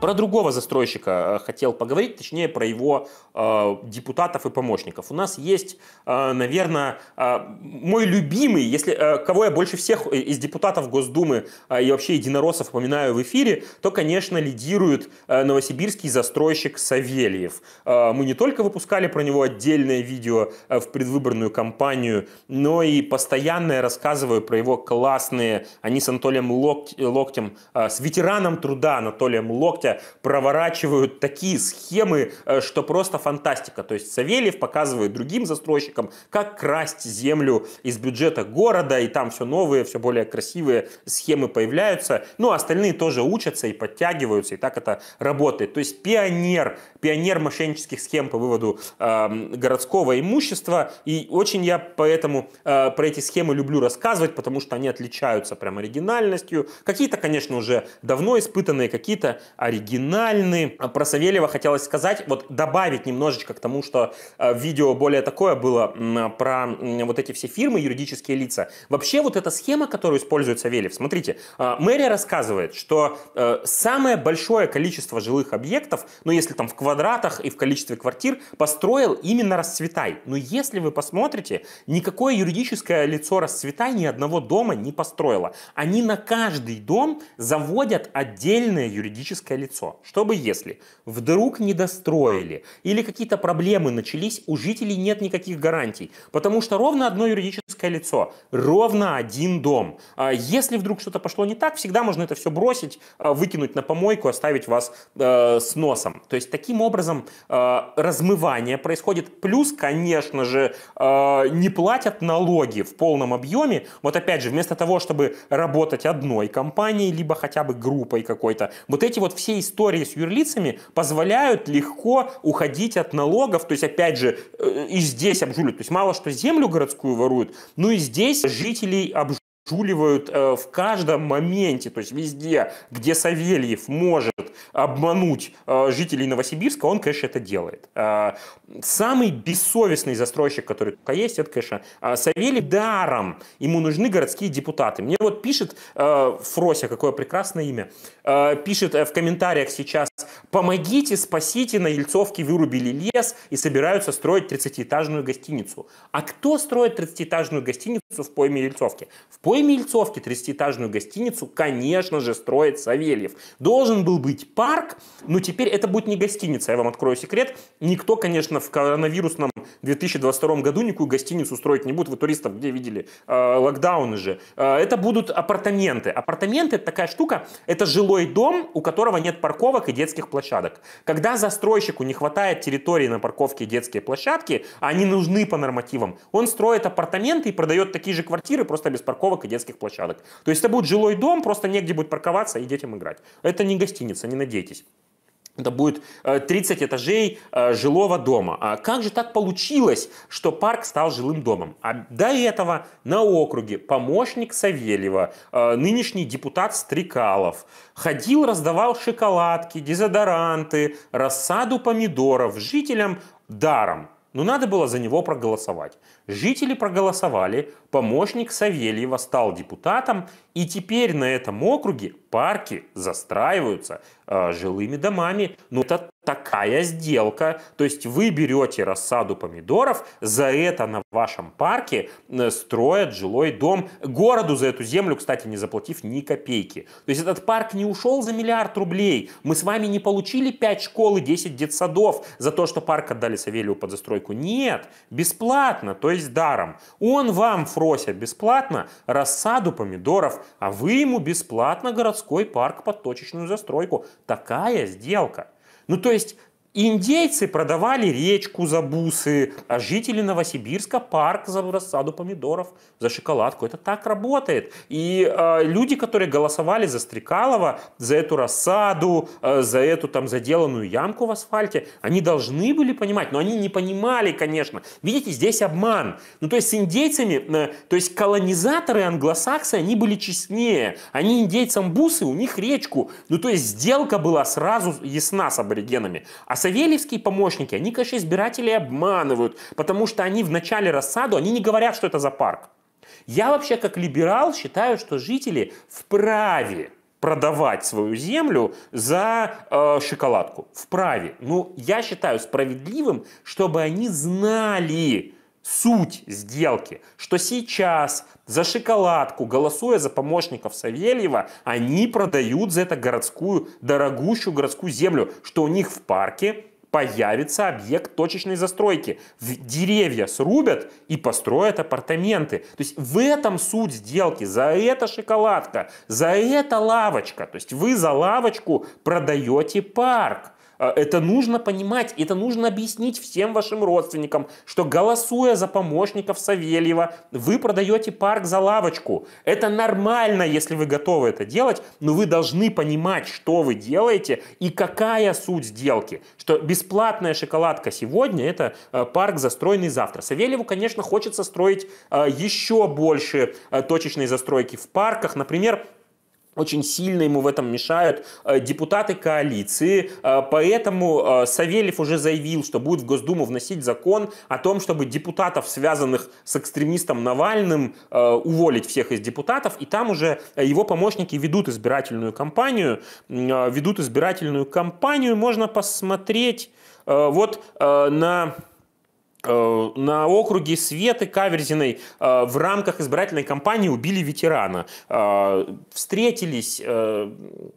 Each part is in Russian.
Про другого застройщика э, хотел поговорить, точнее про его э, депутатов и помощников. У нас есть, э, наверное, э, мой любимый, если э, кого я больше всех э, из депутатов Госдумы э, и вообще единороссов упоминаю в эфире, то, конечно, лидирует э, новосибирский застройщик Савельев. Э, мы не только выпускали про него отдельное видео э, в предвыборную кампанию, но и постоянно я рассказываю про его классные, они с Анатолием Лок, Локтем, э, с ветераном труда Анатолием Локтем какие проворачивают такие схемы, э, что просто фантастика. То есть Савельев показывает другим застройщикам, как красть землю из бюджета города, и там все новые, все более красивые схемы появляются. Ну, а остальные тоже учатся и подтягиваются, и так это работает. То есть пионер, пионер мошеннических схем по выводу э, городского имущества. И очень я поэтому э, про эти схемы люблю рассказывать, потому что они отличаются прям оригинальностью. Какие-то, конечно, уже давно испытанные, какие-то оригинальные оригинальны. А про Савельева хотелось сказать, вот добавить немножечко к тому, что э, видео более такое было про вот эти все фирмы, юридические лица. Вообще вот эта схема, которую использует Савельев, смотрите, э, мэрия рассказывает, что э, самое большое количество жилых объектов, ну если там в квадратах и в количестве квартир, построил именно Расцветай. Но если вы посмотрите, никакое юридическое лицо Расцветай ни одного дома не построило. Они на каждый дом заводят отдельное юридическое лицо лицо. Чтобы если вдруг не достроили или какие-то проблемы начались, у жителей нет никаких гарантий, потому что ровно одно юридическое лицо, ровно один дом. А если вдруг что-то пошло не так, всегда можно это все бросить, а, выкинуть на помойку, оставить вас э, с носом. То есть таким образом э, размывание происходит. Плюс, конечно же, э, не платят налоги в полном объеме. Вот опять же, вместо того, чтобы работать одной компанией, либо хотя бы группой какой-то, вот эти вот все истории с юрлицами позволяют легко уходить от налогов. То есть, опять же, э, и здесь обжулят. То есть, мало что землю городскую воруют, ну и здесь жителей обжулят втуливают э, в каждом моменте, то есть везде, где Савельев может обмануть э, жителей Новосибирска, он, конечно, это делает. Э, самый бессовестный застройщик, который только есть, это, конечно, э, Савельев даром. Ему нужны городские депутаты. Мне вот пишет э, Фрося, какое прекрасное имя, э, пишет э, в комментариях сейчас, помогите, спасите, на Ельцовке вырубили лес и собираются строить 30-этажную гостиницу. А кто строит 30-этажную гостиницу в пойме Ельцовки? В пойме той Мельцовке 30-этажную гостиницу, конечно же, строит Савельев. Должен был быть парк, но теперь это будет не гостиница, я вам открою секрет. Никто, конечно, в коронавирусном 2022 году никакую гостиницу устроить не будут. Вы туристов где видели? А, Локдауны же. А, это будут апартаменты. Апартаменты – это такая штука, это жилой дом, у которого нет парковок и детских площадок. Когда застройщику не хватает территории на парковке и детские площадки, а они нужны по нормативам, он строит апартаменты и продает такие же квартиры, просто без парковок и детских площадок. То есть это будет жилой дом, просто негде будет парковаться и детям играть. Это не гостиница, не надейтесь это будет 30 э, этажей э, жилого дома. А как же так получилось, что парк стал жилым домом? А до этого на округе помощник Савельева, э, нынешний депутат Стрекалов, ходил, раздавал шоколадки, дезодоранты, рассаду помидоров жителям даром. Но надо было за него проголосовать. Жители проголосовали, помощник Савельева стал депутатом, и теперь на этом округе парки застраиваются э, жилыми домами. Но ну, это такая сделка. То есть вы берете рассаду помидоров, за это на вашем парке э, строят жилой дом. Городу за эту землю, кстати, не заплатив ни копейки. То есть этот парк не ушел за миллиард рублей. Мы с вами не получили 5 школ и 10 детсадов за то, что парк отдали Савелью под застройку. Нет, бесплатно, то есть даром. Он вам, Фрося, бесплатно рассаду помидоров, а вы ему бесплатно городскую городской парк под точечную застройку. Такая сделка. Ну то есть Индейцы продавали речку за бусы, а жители Новосибирска парк за рассаду помидоров, за шоколадку. Это так работает. И э, люди, которые голосовали за Стрекалова, за эту рассаду, э, за эту там заделанную ямку в асфальте, они должны были понимать, но они не понимали, конечно. Видите, здесь обман. Ну то есть с индейцами, э, то есть колонизаторы англосаксы, они были честнее. Они индейцам бусы, у них речку. Ну то есть сделка была сразу ясна с аборигенами. А савельевские помощники, они, конечно, избирателей обманывают, потому что они в начале рассаду, они не говорят, что это за парк. Я вообще как либерал считаю, что жители вправе продавать свою землю за э, шоколадку. Вправе. Ну, я считаю справедливым, чтобы они знали, суть сделки, что сейчас за шоколадку, голосуя за помощников Савельева, они продают за это городскую, дорогущую городскую землю, что у них в парке появится объект точечной застройки. в Деревья срубят и построят апартаменты. То есть в этом суть сделки. За это шоколадка, за это лавочка. То есть вы за лавочку продаете парк. А, это нужно понимать, это нужно объяснить всем вашим родственникам, что голосуя за помощников Савельева, вы продаете парк за лавочку. Это нормально, если вы готовы это делать, но вы должны понимать, что вы делаете и какая суть сделки. Что бесплатная шоколадка сегодня – это э, парк, застроенный завтра. Савельеву, конечно, хочется строить э, еще больше э, точечной застройки в парках. Например, очень сильно ему в этом мешают э, депутаты коалиции, э, поэтому э, Савельев уже заявил, что будет в Госдуму вносить закон о том, чтобы депутатов, связанных с экстремистом Навальным, уволить всех из депутатов, и там уже его помощники ведут избирательную кампанию, ведут избирательную кампанию, можно посмотреть вот на Э, на округе Светы Каверзиной э, в рамках избирательной кампании убили ветерана. Э, встретились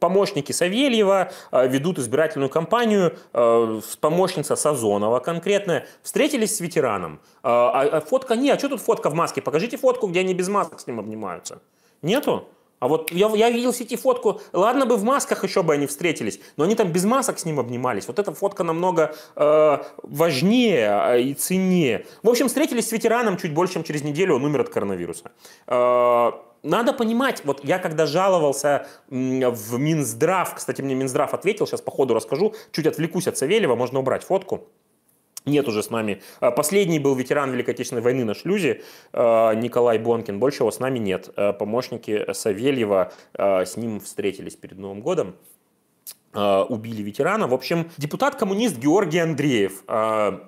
помощники Савельева, ведут избирательную кампанию, помощница Сазонова конкретно, встретились с ветераном. А, а фотка, нет, а что тут фотка в маске? Покажите фотку, где они без масок с ним обнимаются. Нету? А вот я, я видел в сети фотку, ладно бы в масках еще бы они встретились, но они там без масок с ним обнимались. Вот эта фотка намного э, важнее э, и ценнее. В общем, встретились с ветераном чуть больше, чем через неделю, он умер от коронавируса. Э, надо понимать, вот я когда жаловался в Минздрав, кстати, мне Минздрав ответил, сейчас по ходу расскажу, чуть отвлекусь от Савельева, можно убрать фотку нет уже с нами. А, последний был ветеран Великой Отечественной войны на шлюзе а, Николай Бонкин. Больше его с нами нет. А, помощники Савельева с ним встретились перед Новым годом. А, убили ветерана. В общем, депутат-коммунист Георгий Андреев а,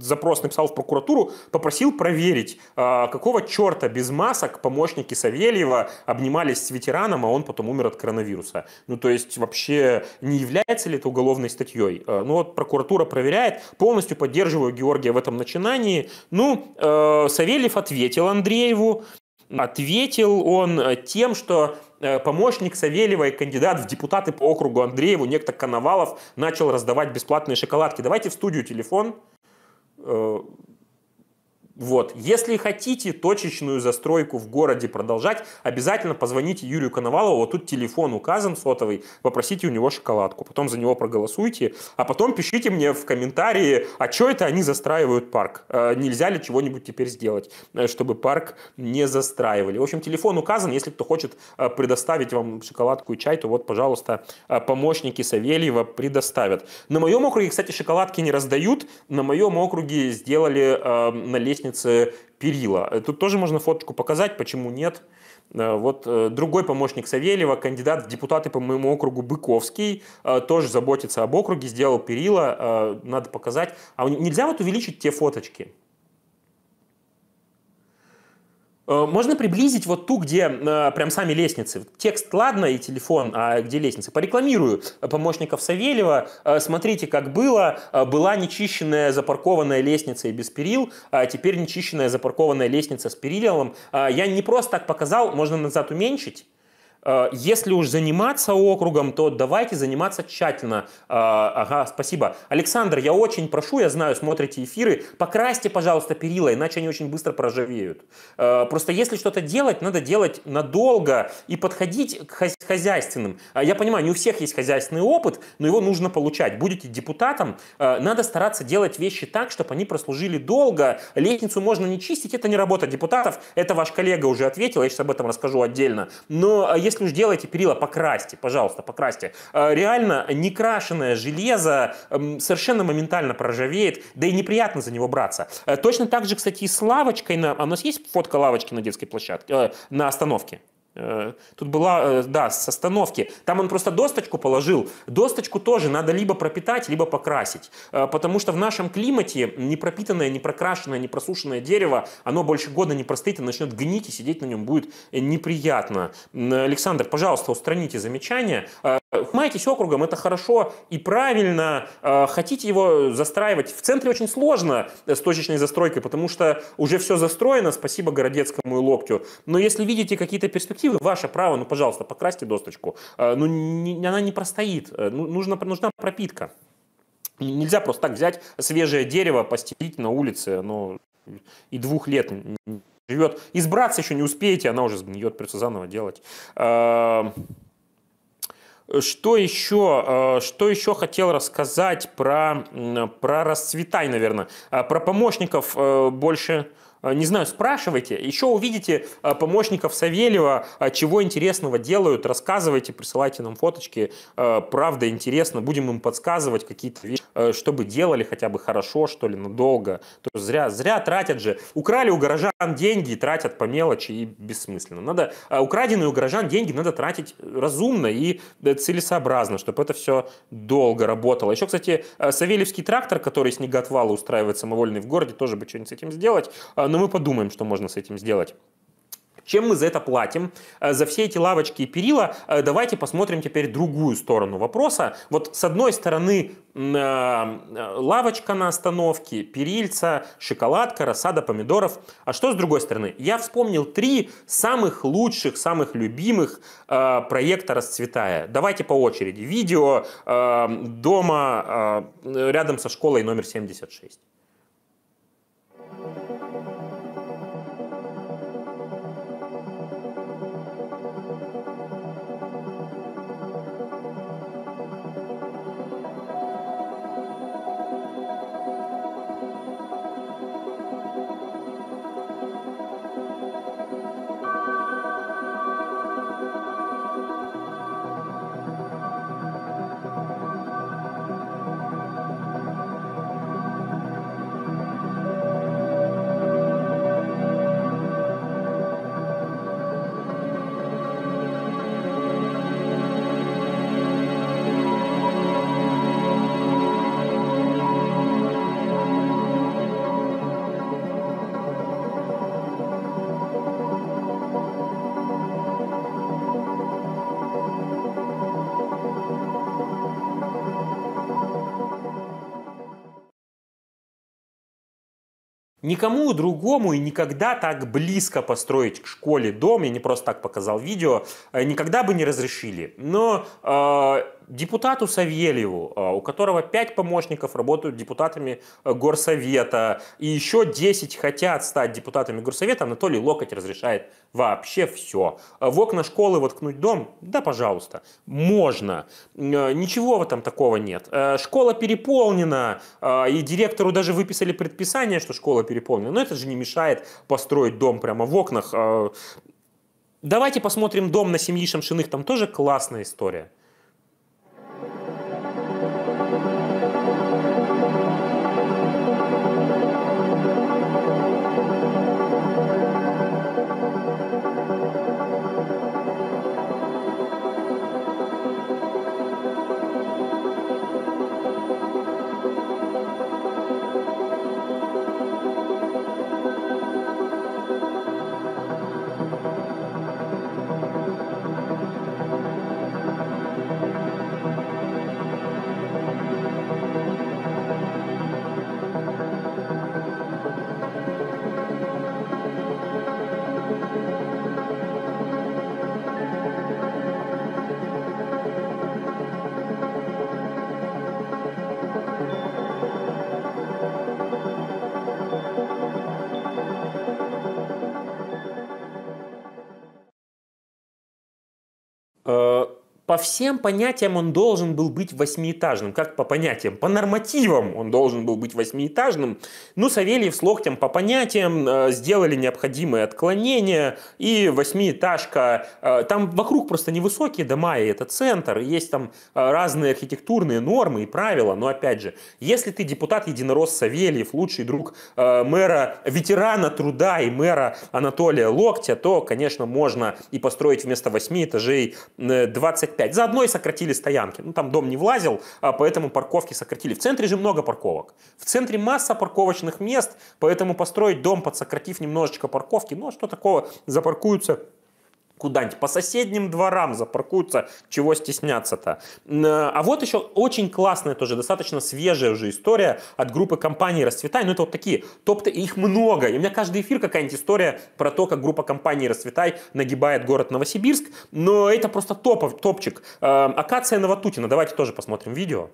запрос написал в прокуратуру, попросил проверить, а, какого черта без масок помощники Савельева обнимались с ветераном, а он потом умер от коронавируса. Ну, то есть, вообще, не является ли это уголовной статьей? Ну, вот прокуратура проверяет. Полностью поддерживаю Георгия в этом начинании. Ну, Савельев ответил Андрееву. Ответил он э, тем, что э, помощник Савельева и кандидат в депутаты по округу Андрееву, некто Коновалов, начал раздавать бесплатные шоколадки. Давайте в студию телефон. Э, вот. Если хотите точечную застройку в городе продолжать, обязательно позвоните Юрию Коновалову, вот тут телефон указан сотовый, попросите у него шоколадку, потом за него проголосуйте, а потом пишите мне в комментарии, а что это они застраивают парк? Э, нельзя ли чего-нибудь теперь сделать, э, чтобы парк не застраивали? В общем, телефон указан, если кто хочет э, предоставить вам шоколадку и чай, то вот, пожалуйста, э, помощники Савельева предоставят. На моем округе, кстати, шоколадки не раздают, на моем округе сделали э, на лестнице лестнице перила. Э, тут тоже можно фоточку показать, почему нет. Э, вот э, другой помощник Савельева, кандидат в депутаты по моему округу Быковский, тоже заботится об округе, сделал перила, надо показать. А нельзя вот увеличить те фоточки? Э, можно приблизить вот ту, где э, прям сами лестницы. Текст ладно и телефон, а где лестницы. Порекламирую помощников Савельева. Э, смотрите, как было. Была нечищенная запаркованная лестница и без перил, а теперь нечищенная запаркованная лестница с перилом. Я не просто так показал, можно назад уменьшить Э, если уж заниматься округом, то давайте заниматься тщательно. Э, ага, спасибо. Александр, я очень прошу, я знаю, смотрите эфиры, покрасьте, пожалуйста, перила, иначе они очень быстро проржавеют. Э, просто если что-то делать, надо делать надолго и подходить к хозяйственным. Я понимаю, не у всех есть хозяйственный опыт, но его нужно получать. Будете депутатом, надо стараться делать вещи так, чтобы они прослужили долго. Лестницу можно не чистить, это не работа депутатов, это ваш коллега уже ответил, я сейчас об этом расскажу отдельно. Но если уж делаете перила, покрасьте, пожалуйста, покрасьте. Э, реально, некрашенное железо эм, совершенно моментально проржавеет, да и неприятно за него браться. Э, точно так же, кстати, и с лавочкой. На... А у нас есть фотка лавочки на детской площадке, э, на остановке? Э, тут была, э, да, с остановки. Там он просто досточку положил. Досточку тоже надо либо пропитать, либо покрасить. Э, потому что в нашем климате непропитанное, непрокрашенное, непросушенное дерево, оно больше года не простыть, и начнет гнить, и сидеть на нем будет неприятно. Александр, пожалуйста, устраните замечание. Майтесь округом, это хорошо и правильно. А, хотите его застраивать? В центре очень сложно э, с точечной застройкой, потому что уже все застроено, спасибо Городецкому и Локтю. Но если видите какие-то перспективы, ваше право, ну, пожалуйста, покрасьте досточку. А, ну, не, она не простоит, э, ну, нужна, нужна пропитка. Нельзя просто так взять свежее дерево, постелить на улице, ну, и двух лет живет. Избраться еще не успеете, она уже сгниет, придется заново делать. Что еще, э, что еще хотел рассказать про, про расцветай, наверное, э, про помощников э, больше Э, не знаю, спрашивайте. Еще увидите э, помощников Савельева, э, чего интересного делают, рассказывайте, присылайте нам фоточки. Правда, интересно, будем им подсказывать какие-то вещи, чтобы делали хотя бы хорошо, что ли, надолго. То есть зря, зря тратят же. Украли у горожан деньги тратят по мелочи и бессмысленно. Надо украденные у горожан деньги надо тратить разумно и целесообразно, чтобы это все долго работало. Еще, кстати, Савельевский трактор, который снеготвалы устраивает самовольный в городе, тоже бы что-нибудь с этим сделать но мы подумаем, что можно с этим сделать. Чем мы за это платим? Э, за все эти лавочки и перила э, давайте посмотрим теперь другую сторону вопроса. Вот с одной стороны э, лавочка на остановке, перильца, шоколадка, рассада помидоров. А что с другой стороны? Я вспомнил три самых лучших, самых любимых э, проекта «Расцветая». Давайте по очереди. Видео дома рядом со школой номер 76. Никому другому и никогда так близко построить к школе дом, я не просто так показал видео, э, никогда бы не разрешили. Но э, депутату Савельеву, а, у которого 5 помощников работают депутатами э, горсовета, и еще 10 хотят стать депутатами горсовета, Анатолий Локоть разрешает вообще все. А, в окна школы воткнуть дом? Да, пожалуйста, можно. Э, ничего в этом такого нет. Э, школа переполнена, а, и директору даже выписали предписание, что школа переполнена, но это же не мешает построить дом прямо в окнах. Давайте посмотрим дом на семьи Шамшиных, там тоже классная история. Uh, по всем понятиям он должен был быть восьмиэтажным. Как по понятиям? По нормативам он должен был быть восьмиэтажным. Ну, Савельев с локтем по понятиям э, сделали необходимые отклонения, и восьмиэтажка... Э, там вокруг просто невысокие дома, и это центр, есть там э, разные архитектурные нормы и правила, но опять же, если ты депутат-единорос Савельев, лучший друг мэра, ветерана труда и мэра Анатолия Локтя, то, конечно, можно и построить вместо восьми этажей 20 5. Заодно и сократили стоянки. Ну, там дом не влазил, а поэтому парковки сократили. В центре же много парковок. В центре масса парковочных мест, поэтому построить дом, подсократив немножечко парковки, ну, а что такого, запаркуются куда-нибудь по соседним дворам запаркуются, чего стесняться-то. Э, а вот еще очень классная тоже, достаточно свежая уже история от группы компаний «Расцветай». Ну, это вот такие топ -то, их много. И у меня каждый эфир какая-нибудь история про то, как группа компаний «Расцветай» нагибает город Новосибирск. Но это просто топов, топчик. Эм, Акация Новотутина. Давайте тоже посмотрим видео.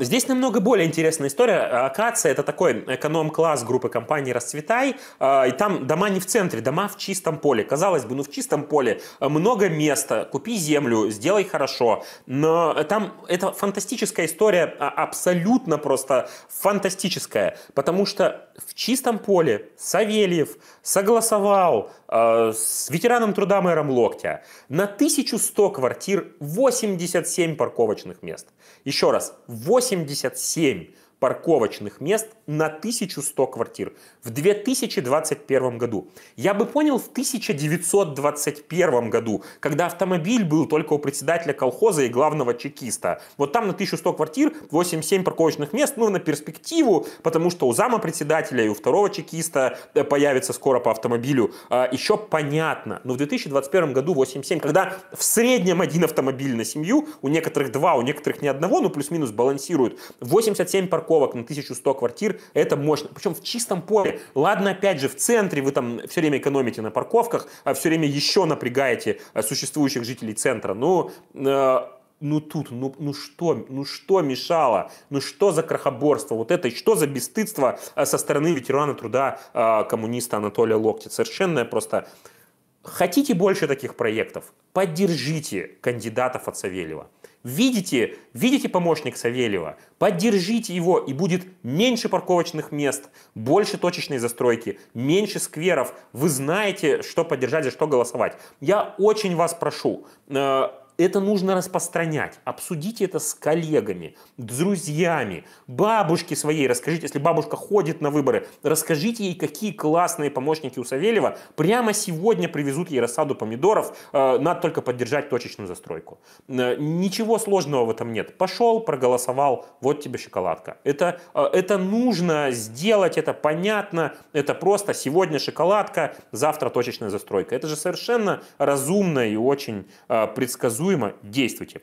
Здесь намного более интересная история. Акация – это такой эконом-класс группы компаний «Расцветай». А, и там дома не в центре, дома в чистом поле. Казалось бы, ну в чистом поле много места, купи землю, сделай хорошо. Но там это фантастическая история, а, абсолютно просто фантастическая. Потому что в чистом поле Савельев согласовал Э, с ветераном труда мэром Локтя. На 1100 квартир 87 парковочных мест. Еще раз, 87 парковочных мест на 1100 квартир в 2021 году. Я бы понял в 1921 году, когда автомобиль был только у председателя колхоза и главного чекиста. Вот там на 1100 квартир 8-7 парковочных мест, ну, на перспективу, потому что у зама председателя и у второго чекиста э, появится скоро по автомобилю. А, Еще понятно, но в 2021 году 8-7, когда в среднем один автомобиль на семью, у некоторых два, у некоторых ни одного, ну, плюс-минус балансируют, 87 парковочных парковок на 1100 квартир, это мощно. Причем в чистом поле. Ладно, опять же, в центре вы там все время экономите на парковках, а все время еще напрягаете э, существующих жителей центра. Ну, э, ну тут, ну, ну что, ну что мешало, ну что за крохоборство вот это, что за бесстыдство э, со стороны ветерана труда э, коммуниста Анатолия Локтя. Совершенно просто Хотите больше таких проектов? Поддержите кандидатов от Савельева. Видите, видите помощник Савельева, поддержите его, и будет меньше парковочных мест, больше точечной застройки, меньше скверов. Вы знаете, что поддержать, за что голосовать. Я очень вас прошу, э, это нужно распространять. Обсудите это с коллегами, с друзьями, бабушке своей расскажите, если бабушка ходит на выборы, расскажите ей, какие классные помощники у Савельева прямо сегодня привезут ей рассаду помидоров, э, надо только поддержать точечную застройку. Э, ничего сложного в этом нет. Пошел, проголосовал, вот тебе шоколадка. Это, э, это нужно сделать, это понятно, это просто сегодня шоколадка, завтра точечная застройка. Это же совершенно разумно и очень предсказуемо предсказуемо. Действуйте!